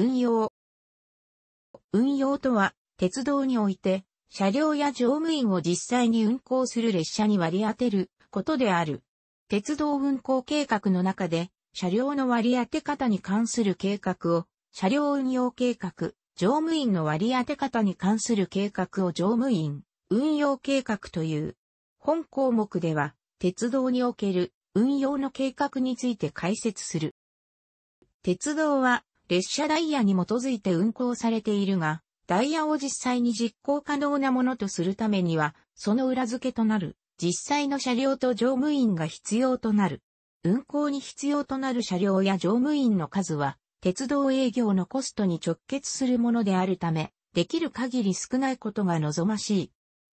運用。運用とは、鉄道において、車両や乗務員を実際に運行する列車に割り当てることである。鉄道運行計画の中で、車両の割り当て方に関する計画を、車両運用計画、乗務員の割り当て方に関する計画を乗務員、運用計画という。本項目では、鉄道における運用の計画について解説する。鉄道は列車ダイヤに基づいて運行されているが、ダイヤを実際に実行可能なものとするためには、その裏付けとなる、実際の車両と乗務員が必要となる。運行に必要となる車両や乗務員の数は、鉄道営業のコストに直結するものであるため、できる限り少ないことが望まし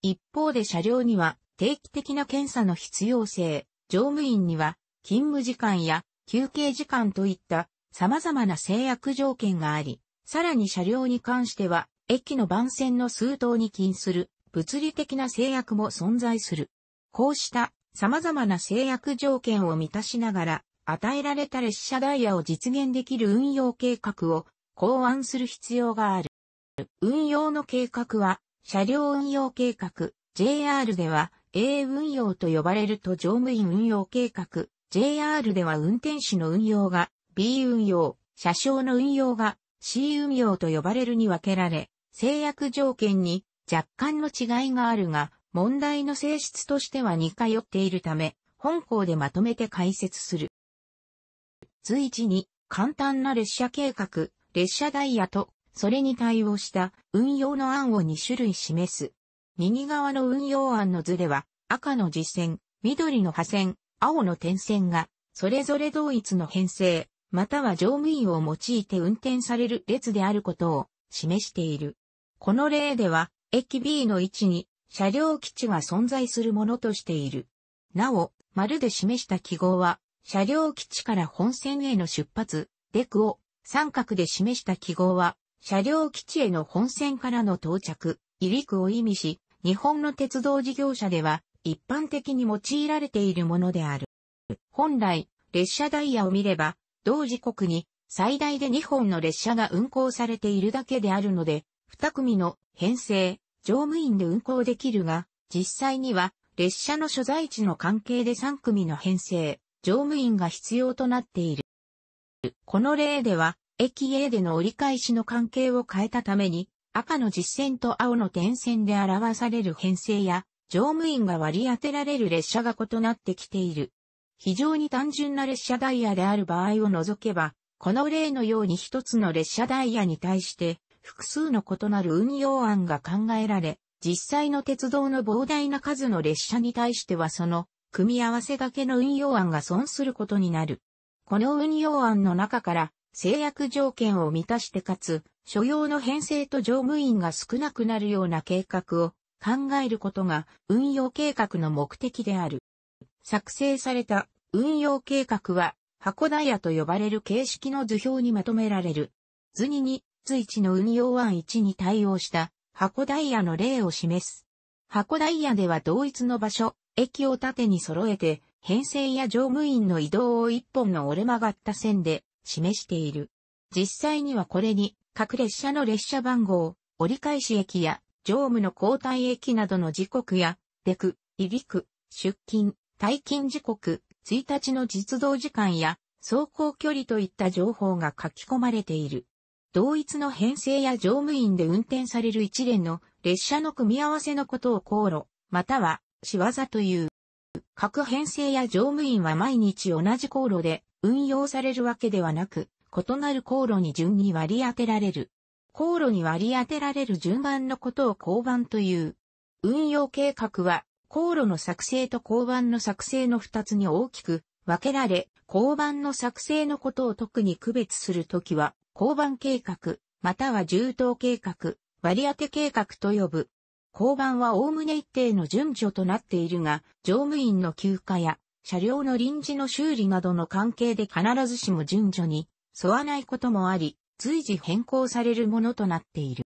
い。一方で車両には定期的な検査の必要性、乗務員には勤務時間や休憩時間といった様々な制約条件があり、さらに車両に関しては、駅の番線の数等に近する物理的な制約も存在する。こうした様々な制約条件を満たしながら、与えられた列車ダイヤを実現できる運用計画を考案する必要がある。運用の計画は、車両運用計画、JR では、A 運用と呼ばれると乗務員運用計画、JR では運転士の運用が B 運用、車掌の運用が C 運用と呼ばれるに分けられ、制約条件に若干の違いがあるが、問題の性質としては似通っているため、本校でまとめて解説する。随時に簡単な列車計画、列車ダイヤと、それに対応した運用の案を2種類示す。右側の運用案の図では、赤の実線、緑の破線、青の点線が、それぞれ同一の編成、または乗務員を用いて運転される列であることを示している。この例では、駅 B の位置に車両基地が存在するものとしている。なお、丸で示した記号は、車両基地から本線への出発、デクを、三角で示した記号は、車両基地への本線からの到着、入り区を意味し、日本の鉄道事業者では、一般的に用いられているものである。本来、列車ダイヤを見れば、同時刻に最大で2本の列車が運行されているだけであるので、2組の編成、乗務員で運行できるが、実際には列車の所在地の関係で3組の編成、乗務員が必要となっている。この例では、駅 A での折り返しの関係を変えたために、赤の実線と青の点線で表される編成や、乗務員が割り当てられる列車が異なってきている。非常に単純な列車ダイヤである場合を除けば、この例のように一つの列車ダイヤに対して複数の異なる運用案が考えられ、実際の鉄道の膨大な数の列車に対してはその組み合わせがけの運用案が損することになる。この運用案の中から制約条件を満たしてかつ、所要の編成と乗務員が少なくなるような計画を考えることが運用計画の目的である。作成された運用計画は箱ダイヤと呼ばれる形式の図表にまとめられる。図2に、図1の運用案1に対応した箱ダイヤの例を示す。箱ダイヤでは同一の場所、駅を縦に揃えて、編成や乗務員の移動を一本の折れ曲がった線で示している。実際にはこれに各列車の列車番号、折り返し駅や乗務の交代駅などの時刻や、出く、いびく、出勤、退勤時刻、1日の実動時間や走行距離といった情報が書き込まれている。同一の編成や乗務員で運転される一連の列車の組み合わせのことを航路、または仕業という。各編成や乗務員は毎日同じ航路で運用されるわけではなく、異なる航路に順に割り当てられる。航路に割り当てられる順番のことを交番という。運用計画は航路の作成と交番の作成の二つに大きく分けられ、交番の作成のことを特に区別するときは、交番計画、または重等計画、割当計画と呼ぶ。交番は概ね一定の順序となっているが、乗務員の休暇や車両の臨時の修理などの関係で必ずしも順序に沿わないこともあり、随時変更されるものとなっている。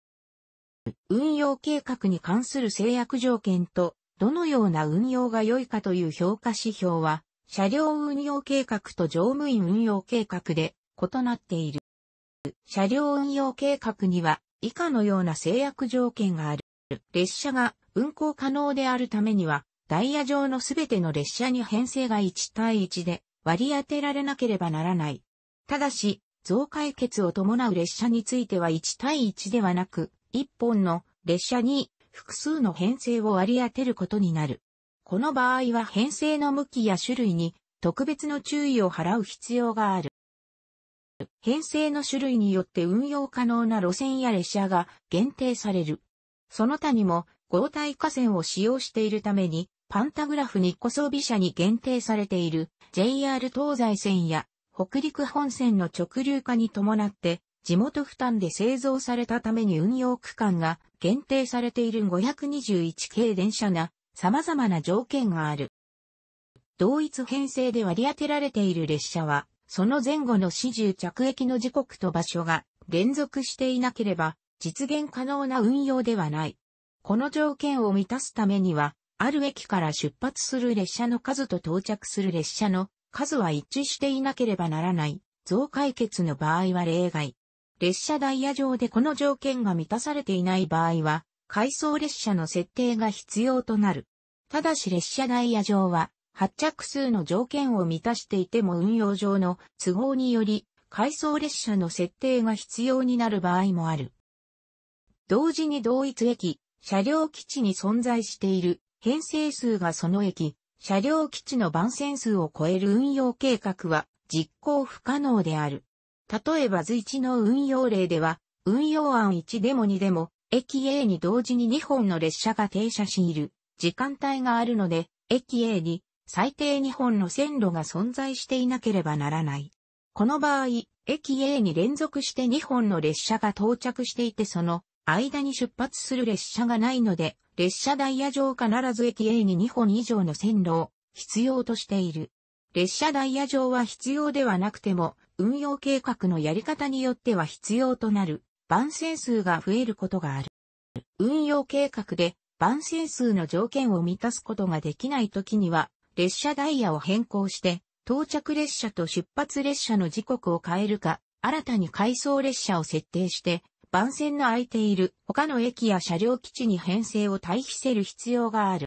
運用計画に関する制約条件とどのような運用が良いかという評価指標は、車両運用計画と乗務員運用計画で異なっている。車両運用計画には以下のような制約条件がある。列車が運行可能であるためには、ダイヤ上のすべての列車に編成が1対1で割り当てられなければならない。ただし、増解決を伴う列車については1対1ではなく、1本の列車に複数の編成を割り当てることになる。この場合は編成の向きや種類に特別の注意を払う必要がある。編成の種類によって運用可能な路線や列車が限定される。その他にも合体河川を使用しているために、パンタグラフに小装備車に限定されている JR 東西線や北陸本線の直流化に伴って地元負担で製造されたために運用区間が限定されている521系電車が様々な条件がある。同一編成で割り当てられている列車は、その前後の始終着駅の時刻と場所が連続していなければ実現可能な運用ではない。この条件を満たすためには、ある駅から出発する列車の数と到着する列車の数は一致していなければならない。増解決の場合は例外。列車ダイヤ上でこの条件が満たされていない場合は、回送列車の設定が必要となる。ただし列車ダイヤ上は、発着数の条件を満たしていても運用上の都合により、回送列車の設定が必要になる場合もある。同時に同一駅、車両基地に存在している編成数がその駅、車両基地の番線数を超える運用計画は実行不可能である。例えば図1の運用例では、運用案1でも2でも、駅 A に同時に2本の列車が停車している時間帯があるので、駅 A に最低2本の線路が存在していなければならない。この場合、駅 A に連続して2本の列車が到着していてその間に出発する列車がないので、列車ダイヤ上必ず駅 A に2本以上の線路を必要としている。列車ダイヤ上は必要ではなくても、運用計画のやり方によっては必要となる、番線数が増えることがある。運用計画で、番線数の条件を満たすことができない時には、列車ダイヤを変更して、到着列車と出発列車の時刻を変えるか、新たに回送列車を設定して、番線の空いている他の駅や車両基地に編成を対比せる必要がある。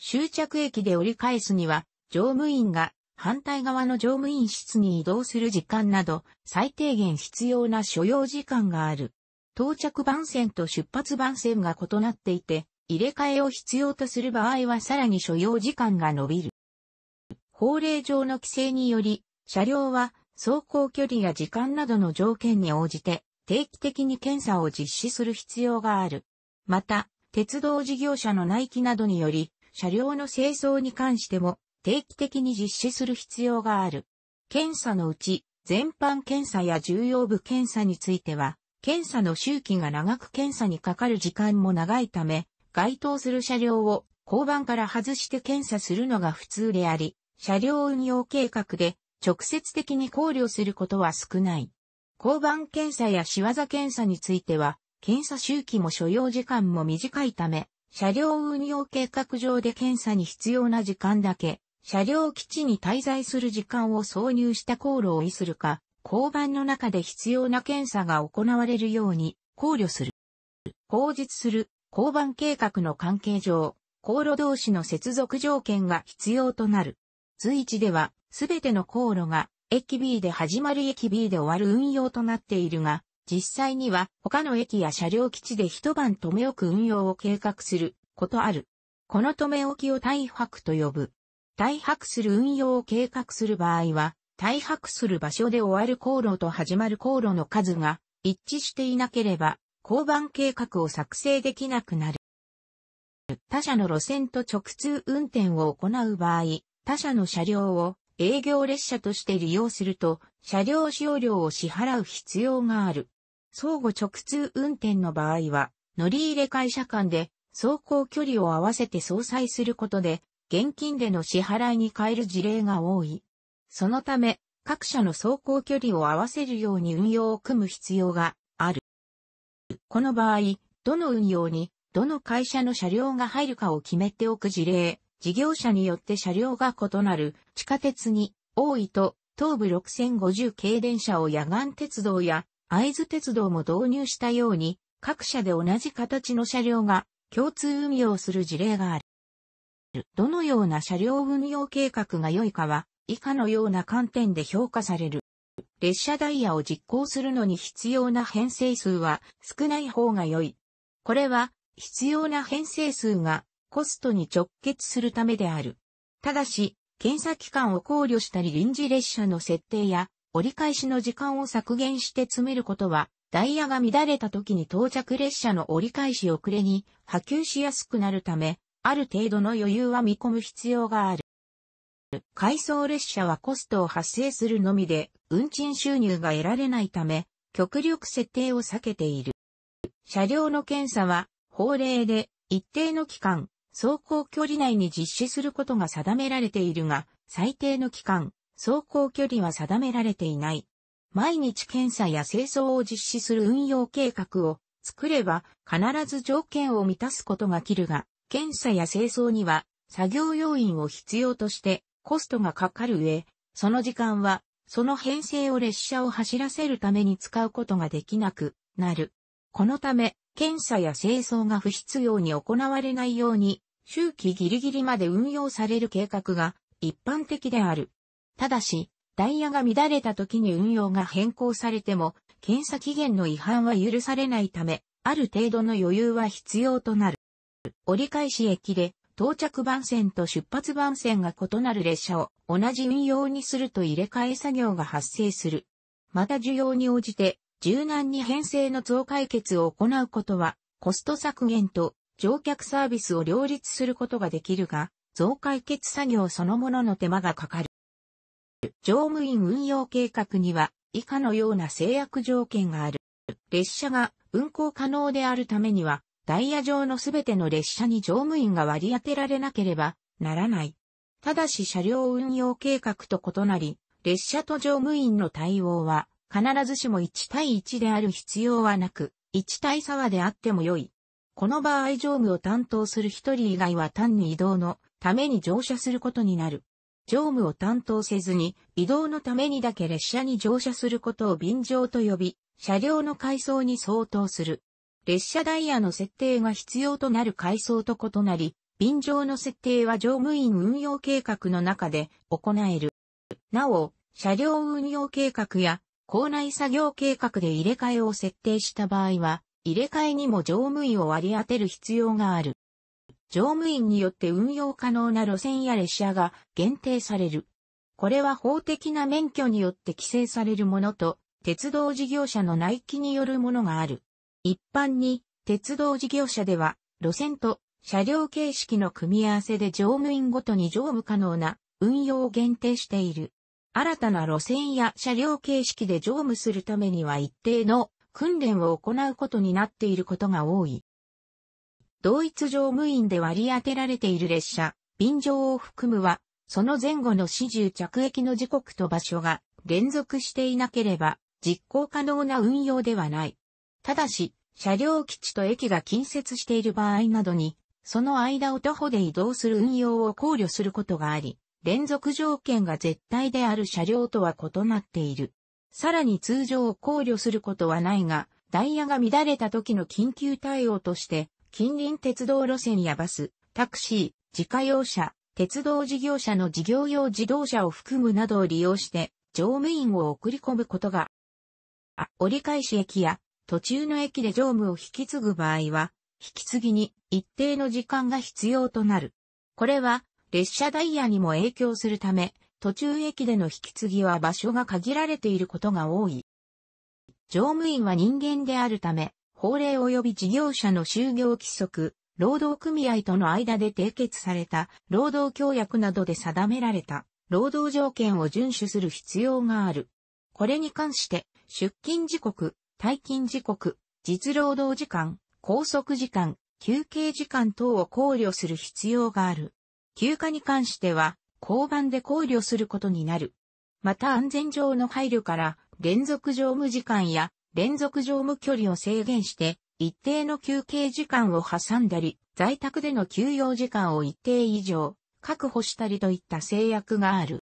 終着駅で折り返すには、乗務員が反対側の乗務員室に移動する時間など、最低限必要な所要時間がある。到着番線と出発番線が異なっていて、入れ替えを必要とする場合はさらに所要時間が伸びる。法令上の規制により、車両は走行距離や時間などの条件に応じて定期的に検査を実施する必要がある。また、鉄道事業者の内規などにより、車両の清掃に関しても定期的に実施する必要がある。検査のうち、全般検査や重要部検査については、検査の周期が長く検査にかかる時間も長いため、該当する車両を交番から外して検査するのが普通であり、車両運用計画で直接的に考慮することは少ない。交番検査や仕業検査については、検査周期も所要時間も短いため、車両運用計画上で検査に必要な時間だけ車両基地に滞在する時間を挿入した航路を意するか、交番の中で必要な検査が行われるように考慮する。口述する交番計画の関係上、航路同士の接続条件が必要となる。随一では、すべての航路が、駅 B で始まる駅 B で終わる運用となっているが、実際には他の駅や車両基地で一晩留め置く運用を計画することある。この留め置きを大白と呼ぶ。退泊する運用を計画する場合は、退泊する場所で終わる航路と始まる航路の数が一致していなければ、交番計画を作成できなくなる。他社の路線と直通運転を行う場合、他社の車両を営業列車として利用すると、車両使用料を支払う必要がある。相互直通運転の場合は、乗り入れ会社間で走行距離を合わせて相殺することで、現金での支払いに変える事例が多い。そのため、各社の走行距離を合わせるように運用を組む必要がある。この場合、どの運用に、どの会社の車両が入るかを決めておく事例、事業者によって車両が異なる地下鉄に、多いと、東部6050系電車を野岸鉄道や会津鉄道も導入したように、各社で同じ形の車両が共通運用する事例がある。る。どのような車両運用計画が良いかは、以下のような観点で評価される。列車ダイヤを実行するのに必要な編成数は少ない方が良い。これは必要な編成数がコストに直結するためである。ただし、検査期間を考慮したり臨時列車の設定や折り返しの時間を削減して詰めることは、ダイヤが乱れた時に到着列車の折り返し遅れに波及しやすくなるため、ある程度の余裕は見込む必要がある。回送列車はコストを発生するのみで、運賃収入が得られないため、極力設定を避けている。車両の検査は、法令で、一定の期間、走行距離内に実施することが定められているが、最低の期間、走行距離は定められていない。毎日検査や清掃を実施する運用計画を作れば必ず条件を満たすことが切るが、検査や清掃には作業要員を必要としてコストがかかる上、その時間はその編成を列車を走らせるために使うことができなくなる。このため、検査や清掃が不必要に行われないように、周期ギリギリまで運用される計画が一般的である。ただし、ダイヤが乱れた時に運用が変更されても、検査期限の違反は許されないため、ある程度の余裕は必要となる。折り返し駅で到着番線と出発番線が異なる列車を同じ運用にすると入れ替え作業が発生する。また需要に応じて柔軟に編成の増解決を行うことはコスト削減と乗客サービスを両立することができるが、増解決作業そのものの手間がかかる。乗務員運用計画には以下のような制約条件がある。列車が運行可能であるためにはダイヤ上のすべての列車に乗務員が割り当てられなければならない。ただし車両運用計画と異なり、列車と乗務員の対応は必ずしも1対1である必要はなく、1対差はであっても良い。この場合乗務を担当する一人以外は単に移動のために乗車することになる。乗務を担当せずに移動のためにだけ列車に乗車することを便乗と呼び、車両の階層に相当する。列車ダイヤの設定が必要となる階層と異なり、便乗の設定は乗務員運用計画の中で行える。なお、車両運用計画や校内作業計画で入れ替えを設定した場合は、入れ替えにも乗務員を割り当てる必要がある。乗務員によって運用可能な路線や列車が限定される。これは法的な免許によって規制されるものと、鉄道事業者の内規によるものがある。一般に、鉄道事業者では、路線と車両形式の組み合わせで乗務員ごとに乗務可能な運用を限定している。新たな路線や車両形式で乗務するためには一定の訓練を行うことになっていることが多い。同一乗務員で割り当てられている列車、便乗を含むは、その前後の始終着駅の時刻と場所が連続していなければ実行可能な運用ではない。ただし、車両基地と駅が近接している場合などに、その間を徒歩で移動する運用を考慮することがあり、連続条件が絶対である車両とは異なっている。さらに通常を考慮することはないが、ダイヤが乱れた時の緊急対応として、近隣鉄道路線やバス、タクシー、自家用車、鉄道事業者の事業用自動車を含むなどを利用して、乗務員を送り込むことが、折り返し駅や途中の駅で乗務を引き継ぐ場合は、引き継ぎに一定の時間が必要となる。これは列車ダイヤにも影響するため、途中駅での引き継ぎは場所が限られていることが多い。乗務員は人間であるため、法令及び事業者の就業規則、労働組合との間で締結された労働協約などで定められた労働条件を遵守する必要がある。これに関して出勤時刻、退勤時刻、実労働時間、拘束時間、休憩時間等を考慮する必要がある。休暇に関しては、交番で考慮することになる。また安全上の配慮から、連続乗務時間や連続乗務距離を制限して、一定の休憩時間を挟んだり、在宅での休養時間を一定以上確保したりといった制約がある。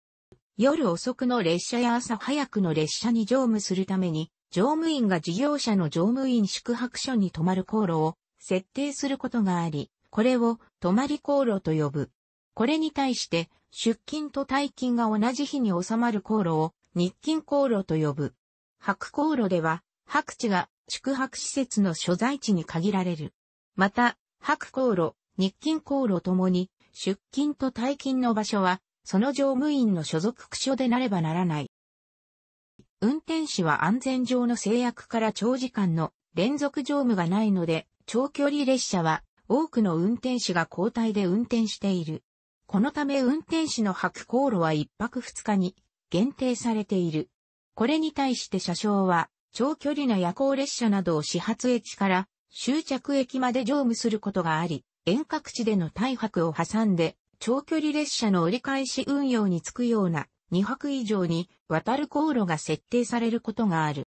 夜遅くの列車や朝早くの列車に乗務するために、乗務員が事業者の乗務員宿泊所に泊まる航路を設定することがあり、これを泊まり航路と呼ぶ。これに対して、出勤と退勤が同じ日に収まる航路を日勤航路と呼ぶ。白航路では、白地が宿泊施設の所在地に限られる。また、白航路、日勤航路ともに、出勤と退勤の場所は、その乗務員の所属区所でなればならない。運転士は安全上の制約から長時間の連続乗務がないので、長距離列車は多くの運転士が交代で運転している。このため運転士の吐く航路は1泊2日に限定されている。これに対して車掌は長距離の夜行列車などを始発駅から終着駅まで乗務することがあり、遠隔地での大泊を挟んで長距離列車の折り返し運用につくような2泊以上に渡る航路が設定されることがある。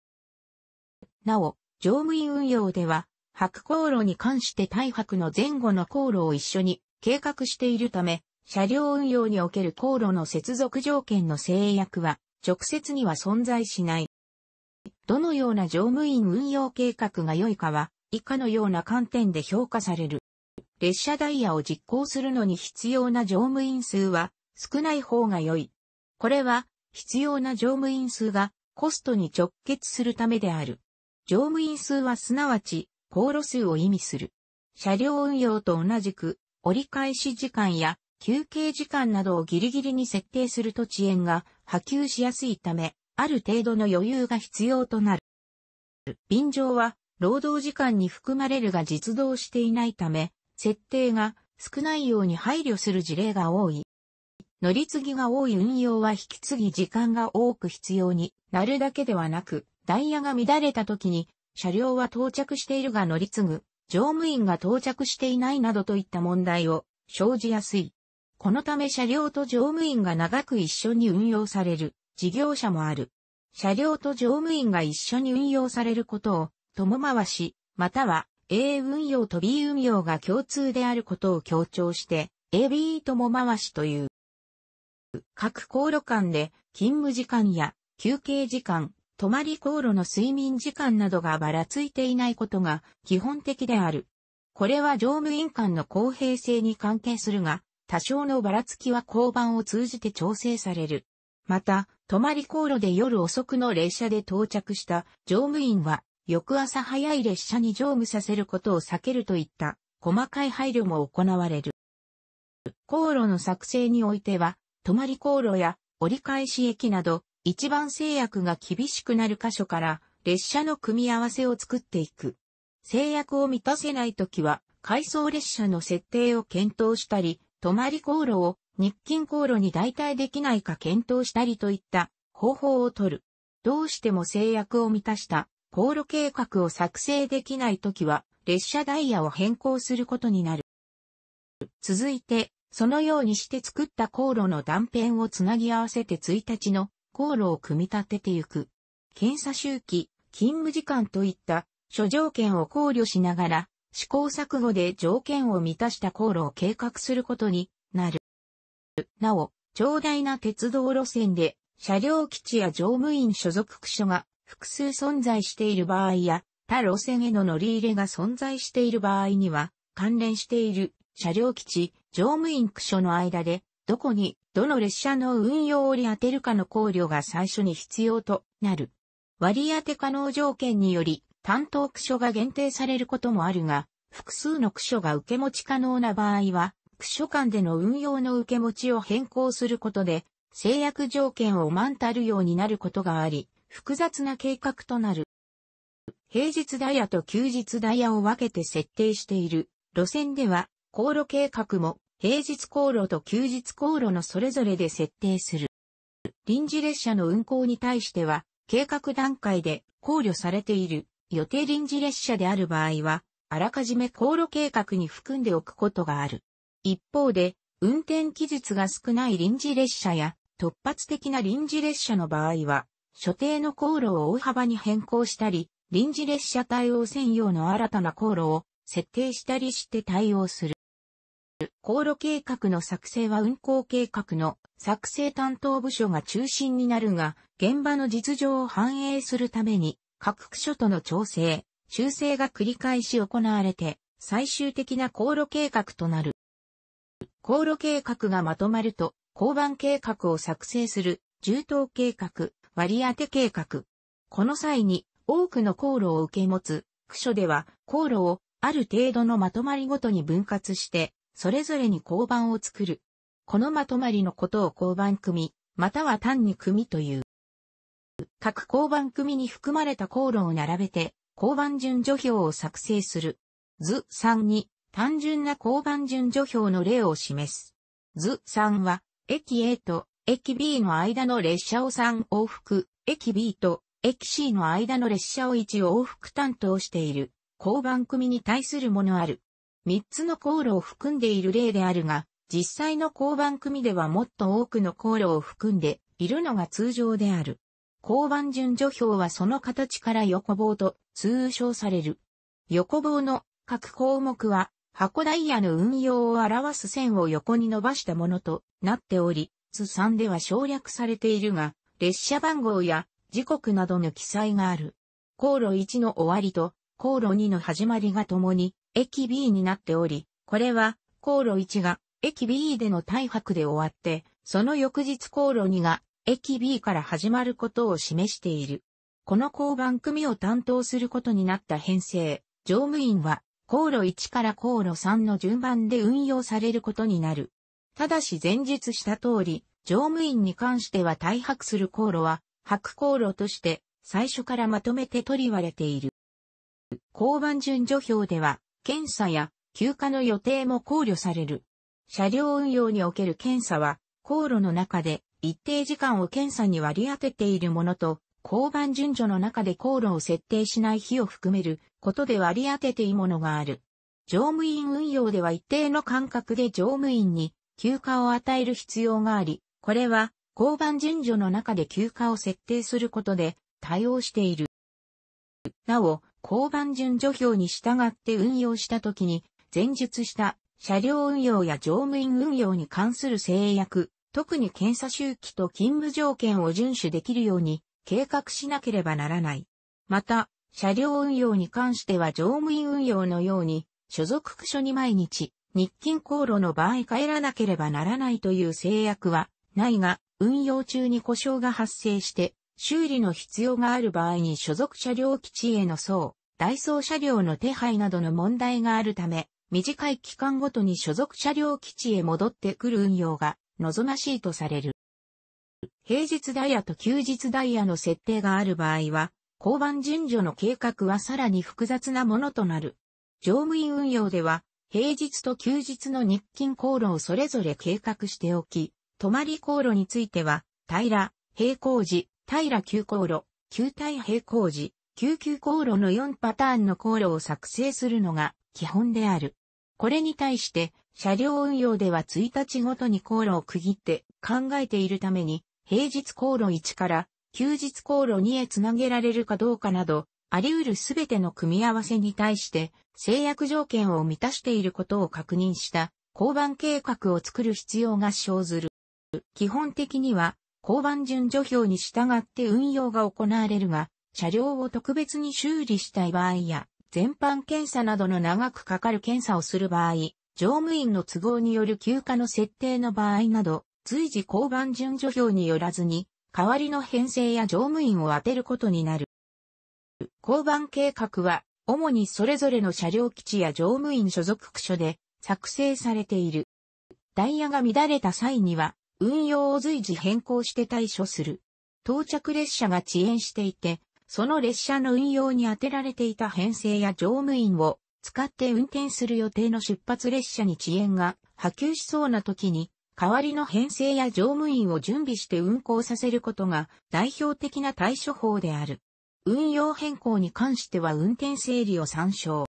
なお、乗務員運用では、泊航路に関して大泊の前後の航路を一緒に計画しているため、車両運用における航路の接続条件の制約は直接には存在しない。どのような乗務員運用計画が良いかは以下のような観点で評価される。列車ダイヤを実行するのに必要な乗務員数は少ない方が良い。これは必要な乗務員数がコストに直結するためである。乗務員数はすなわち航路数を意味する。車両運用と同じく折り返し時間や休憩時間などをギリギリに設定すると遅延が波及しやすいため、ある程度の余裕が必要となる。便乗は労働時間に含まれるが実動していないため、設定が少ないように配慮する事例が多い。乗り継ぎが多い運用は引き継ぎ時間が多く必要になるだけではなく、ダイヤが乱れた時に、車両は到着しているが乗り継ぐ、乗務員が到着していないなどといった問題を生じやすい。このため車両と乗務員が長く一緒に運用される事業者もある。車両と乗務員が一緒に運用されることを、共回し、または A 運用と B 運用が共通であることを強調して、AB 共回しという。各航路間で勤務時間や休憩時間、泊まり航路の睡眠時間などがばらついていないことが基本的である。これは乗務員間の公平性に関係するが、多少のばらつきは交番を通じて調整される。また、泊まり航路で夜遅くの列車で到着した乗務員は、翌朝早い列車に乗務させることを避けるといった細かい配慮も行われる。航路の作成においては、泊まり航路や折り返し駅など、一番制約が厳しくなる箇所から列車の組み合わせを作っていく。制約を満たせないときは、回送列車の設定を検討したり、泊まり航路を日勤航路に代替できないか検討したりといった方法をとる。どうしても制約を満たした航路計画を作成できないときは、列車ダイヤを変更することになる。続いて、そのようにして作った航路の断片をつなぎ合わせて1日の航路を組み立ててゆく。検査周期、勤務時間といった諸条件を考慮しながら、試行錯誤で条件を満たした航路を計画することになる。なお、長大な鉄道路線で、車両基地や乗務員所属区所が複数存在している場合や、他路線への乗り入れが存在している場合には、関連している車両基地、乗務員区所の間で、どこに、どの列車の運用を折り当てるかの考慮が最初に必要となる。割り当て可能条件により、担当区所が限定されることもあるが、複数の区所が受け持ち可能な場合は、区所間での運用の受け持ちを変更することで、制約条件を満たるようになることがあり、複雑な計画となる。平日ダイヤと休日ダイヤを分けて設定している路線では、航路計画も平日航路と休日航路のそれぞれで設定する。臨時列車の運行に対しては、計画段階で考慮されている予定臨時列車である場合は、あらかじめ航路計画に含んでおくことがある。一方で、運転期日が少ない臨時列車や突発的な臨時列車の場合は、所定の航路を大幅に変更したり、臨時列車対応専用の新たな航路を設定したりして対応する。航路計画の作成は運行計画の作成担当部署が中心になるが、現場の実情を反映するために、各区署との調整、修正が繰り返し行われて、最終的な航路計画となる。航路計画がまとまると、交番計画を作成する、重等計画、割当計画。この際に、多くの航路を受け持つ、区所では、航路を、ある程度のまとまりごとに分割して、それぞれに交番を作る。このまとまりのことを交番組、または単に組という。各交番組に含まれた航路を並べて、交番順序表を作成する。図3に、単純な交番順序表の例を示す。図3は、駅 A と駅 B の間の列車を3往復、駅 B と駅 C の間の列車を1往復担当している、交番組に対するものある。3つの航路を含んでいる例であるが、実際の交番組ではもっと多くの航路を含んでいるのが通常である。交番順序表はその形から横棒と通称される。横棒の各項目は箱ダイヤの運用を表す線を横に伸ばしたものとなっており、図3では省略されているが、列車番号や時刻などの記載がある。航路1の終わりと航路2の始まりが共に駅 B になっており、これは、航路1が駅 B での大白で終わって、その翌日航路2が駅 B から始まることを示している。この交番組を担当することになった編成、乗務員は、航路1から航路3の順番で運用されることになる。ただし前述した通り、乗務員に関しては大白する航路は、白航路として、最初からまとめて取り割れている。交番順序表では、検査や休暇の予定も考慮される。車両運用における検査は、航路の中で一定時間を検査に割り当てているものと、交番順序の中で航路を設定しない日を含めることで割り当てていいものがある。乗務員運用では一定の間隔で乗務員に休暇を与える必要があり、これは交番順序の中で休暇を設定することで対応している。なお、交番順序表に従って運用したときに、前述した車両運用や乗務員運用に関する制約、特に検査周期と勤務条件を遵守できるように計画しなければならない。また、車両運用に関しては乗務員運用のように、所属区所に毎日、日勤航路の場合帰らなければならないという制約はないが、運用中に故障が発生して、修理の必要がある場合に所属車両基地への送、ダイソー車両の手配などの問題があるため、短い期間ごとに所属車両基地へ戻ってくる運用が望ましいとされる。平日ダイヤと休日ダイヤの設定がある場合は、交番順序の計画はさらに複雑なものとなる。乗務員運用では、平日と休日の日勤航路をそれぞれ計画しておき、泊まり航路については、平ら、平行時、平急航路、球体平行時、救急航路の4パターンの航路を作成するのが基本である。これに対して、車両運用では1日ごとに航路を区切って考えているために、平日航路1から休日航路2へつなげられるかどうかなど、あり得るすべての組み合わせに対して制約条件を満たしていることを確認した交番計画を作る必要が生ずる。基本的には交番順序表に従って運用が行われるが、車両を特別に修理したい場合や、全般検査などの長くかかる検査をする場合、乗務員の都合による休暇の設定の場合など、随時交番順序表によらずに、代わりの編成や乗務員を当てることになる。交番計画は、主にそれぞれの車両基地や乗務員所属区所で作成されている。ダイヤが乱れた際には、運用を随時変更して対処する。到着列車が遅延していて、その列車の運用に充てられていた編成や乗務員を使って運転する予定の出発列車に遅延が波及しそうな時に、代わりの編成や乗務員を準備して運行させることが代表的な対処法である。運用変更に関しては運転整理を参照。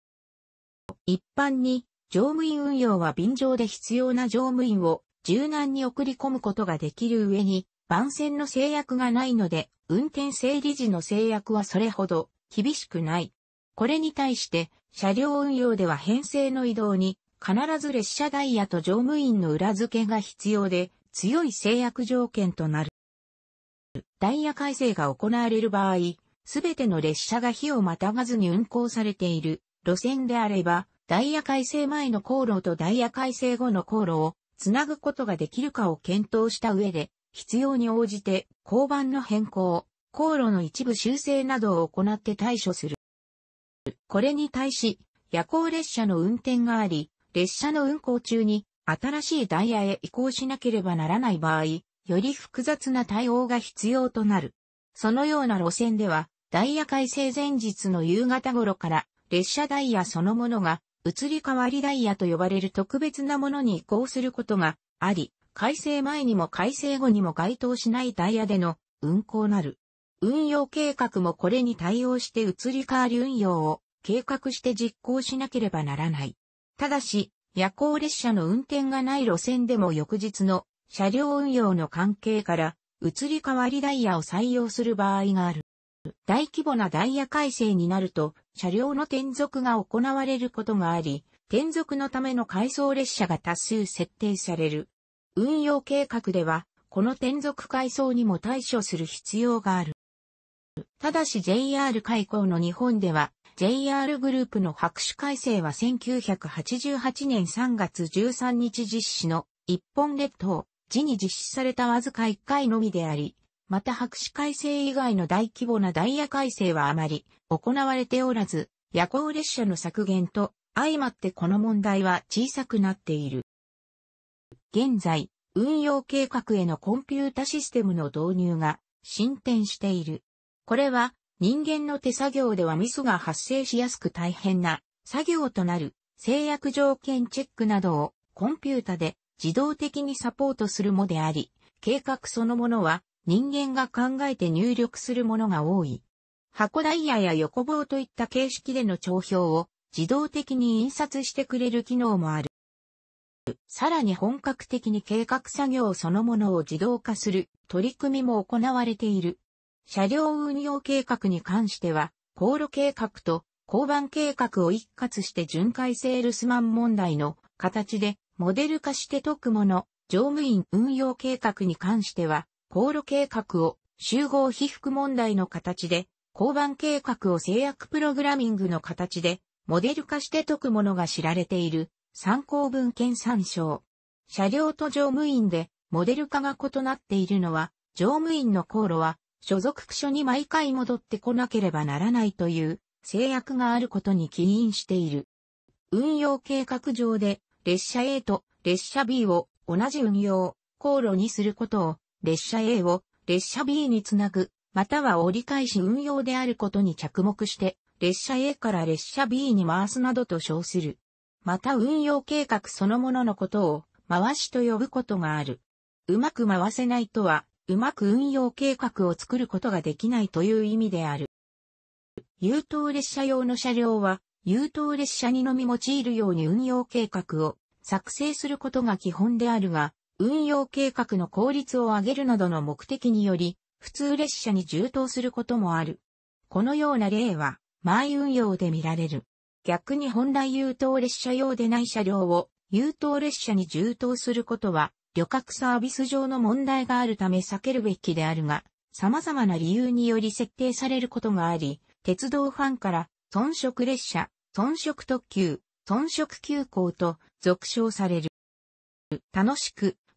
一般に乗務員運用は便乗で必要な乗務員を柔軟に送り込むことができる上に、番線の制約がないので、運転整理時の制約はそれほど厳しくない。これに対して、車両運用では編成の移動に、必ず列車ダイヤと乗務員の裏付けが必要で、強い制約条件となる。ダイヤ改正が行われる場合、すべての列車が日をまたがずに運行されている路線であれば、ダイヤ改正前の航路とダイヤ改正後の航路をつなぐことができるかを検討した上で、必要に応じて交番の変更、航路の一部修正などを行って対処する。これに対し、夜行列車の運転があり、列車の運行中に新しいダイヤへ移行しなければならない場合、より複雑な対応が必要となる。そのような路線では、ダイヤ改正前日の夕方頃から、列車ダイヤそのものが移り変わりダイヤと呼ばれる特別なものに移行することがあり、改正前にも改正後にも該当しないダイヤでの運行なる。運用計画もこれに対応して移り変わり運用を計画して実行しなければならない。ただし、夜行列車の運転がない路線でも翌日の車両運用の関係から移り変わりダイヤを採用する場合がある。大規模なダイヤ改正になると、車両の転属が行われることがあり、転属のための回送列車が多数設定される。運用計画では、この転属回送にも対処する必要がある。ただし JR 開港の日本では、JR グループの白紙改正は1988年3月13日実施の一本列島時に実施されたわずか1回のみであり、また白紙改正以外の大規模なダイヤ改正はあまり行われておらず、夜行列車の削減と相まってこの問題は小さくなっている。現在、運用計画へのコンピュータシステムの導入が進展している。これは人間の手作業ではミスが発生しやすく大変な作業となる制約条件チェックなどをコンピュータで自動的にサポートするもであり、計画そのものは人間が考えて入力するものが多い。箱ダイヤや横棒といった形式での帳表を自動的に印刷してくれる機能もある。さらに本格的に計画作業そのものを自動化する取り組みも行われている。車両運用計画に関しては、航路計画と交番計画を一括して巡回セールスマン問題の形でモデル化して解くもの、乗務員運用計画に関しては、航路計画を集合被覆問題の形で、交番計画を制約プログラミングの形で、モデル化して解くものが知られている、参考文献参照。車両と乗務員で、モデル化が異なっているのは、乗務員の航路は、所属区所に毎回戻ってこなければならないという制約があることに起因している。運用計画上で列車 A と列車 B を同じ運用、航路にすることを列車 A を列車 B につなぐ、または折り返し運用であることに着目して、列車 A から列車 B に回すなどと称する。また運用計画そのもののことを、回しと呼ぶことがある。うまく回せないとは、うまく運用計画を作ることができないという意味である。優等列車用の車両は、優等列車にのみ用いるように運用計画を作成することが基本であるが、運用計画の効率を上げるなどの目的により、普通列車に充当することもある。このような例は、前運用で見られる。逆に本来優等列車用でない車両を優等列車に充当することは、旅客サービス上の問題があるため避けるべきであるが、様々な理由により設定されることがあり、鉄道ファンから、遜色列車、遜色特急、遜色急行と、俗称される。楽しく、